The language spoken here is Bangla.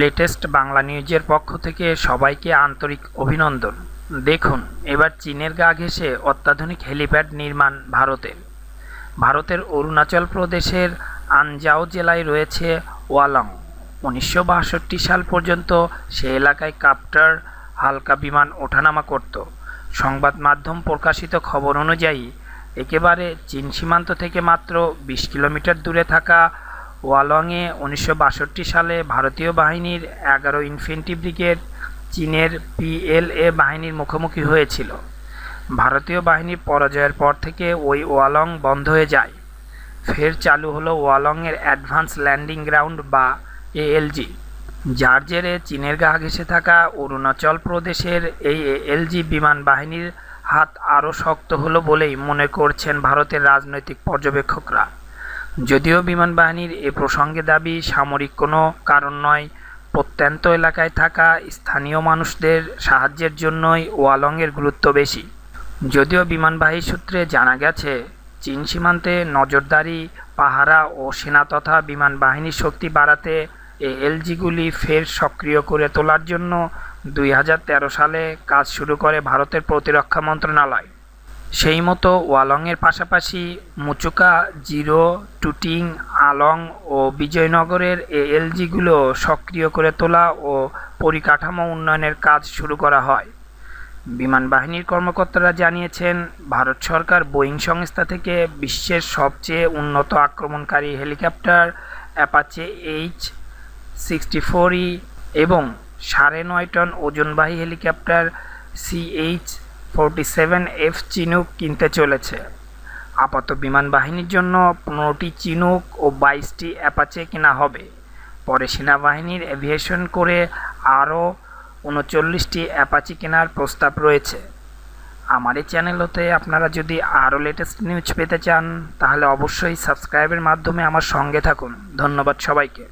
লেটেস্ট বাংলা নিউজের পক্ষ থেকে সবাইকে আন্তরিক অভিনন্দন দেখুন এবার চীনের গা ঘেঁষে অত্যাধুনিক হেলিপ্যাড নির্মাণ ভারতের ভারতের অরুণাচল প্রদেশের আনজাও জেলায় রয়েছে ওয়ালং উনিশশো সাল পর্যন্ত সে এলাকায় কাপ্টার হালকা বিমান ওঠানামা করত সংবাদ মাধ্যম প্রকাশিত খবর অনুযায়ী একেবারে চীন সীমান্ত থেকে মাত্র বিশ কিলোমিটার দূরে থাকা ওয়ালংয়ে উনিশশো সালে ভারতীয় বাহিনীর এগারো ইনফেন্ট্রি ব্রিগেড চীনের পিএলএ বাহিনীর মুখোমুখি হয়েছিল ভারতীয় বাহিনীর পরাজয়ের পর থেকে ওই ওয়ালং বন্ধ হয়ে যায় ফের চালু হলো ওয়ালংয়ের অ্যাডভান্স ল্যান্ডিং গ্রাউন্ড বা এএলজি যার জেরে চীনের গা ঘেসে থাকা অরুণাচল প্রদেশের এই এএলজি বিমান বাহিনীর হাত আরও শক্ত হলো বলেই মনে করছেন ভারতের রাজনৈতিক পর্যবেক্ষকরা যদিও বিমান বাহিনীর এ প্রসঙ্গে দাবি সামরিক কোনো কারণ নয় প্রত্যন্ত এলাকায় থাকা স্থানীয় মানুষদের সাহায্যের জন্যই ওয়ালংয়ের গুরুত্ব বেশি যদিও বিমানবাহী সূত্রে জানা গেছে চীন সীমান্তে নজরদারি পাহারা ও সেনা তথা বিমান বাহিনীর শক্তি বাড়াতে এ এলজিগুলি ফের সক্রিয় করে তোলার জন্য দুই সালে কাজ শুরু করে ভারতের প্রতিরক্ষা মন্ত্রণালয় সেই মতো ওয়ালংয়ের পাশাপাশি মুচুকা জিরো টুটিং আলং ও বিজয়নগরের এএলজিগুলো সক্রিয় করে তোলা ও পরিকাঠামো উন্নয়নের কাজ শুরু করা হয় বিমান বাহিনীর কর্মকর্তারা জানিয়েছেন ভারত সরকার বোয়িং সংস্থা থেকে বিশ্বের সবচেয়ে উন্নত আক্রমণকারী helicopter Apache H sixty E এবং সাড়ে নয় টন ওজনবাহী helicopter CH forty seven F Chinook কিনতে চলেছে আপাত বিমান বাহিনীর জন্য পনেরোটি চিনুক ও বাইশটি অ্যাপাচে কেনা হবে পরে সেনাবাহিনীর এভিয়েশন করে আরও উনচল্লিশটি অ্যাপাচি কেনার প্রস্তাব রয়েছে আমার এই চ্যানেল হতে আপনারা যদি আরও লেটেস্ট নিউজ পেতে চান তাহলে অবশ্যই সাবস্ক্রাইবের মাধ্যমে আমার সঙ্গে থাকুন ধন্যবাদ সবাইকে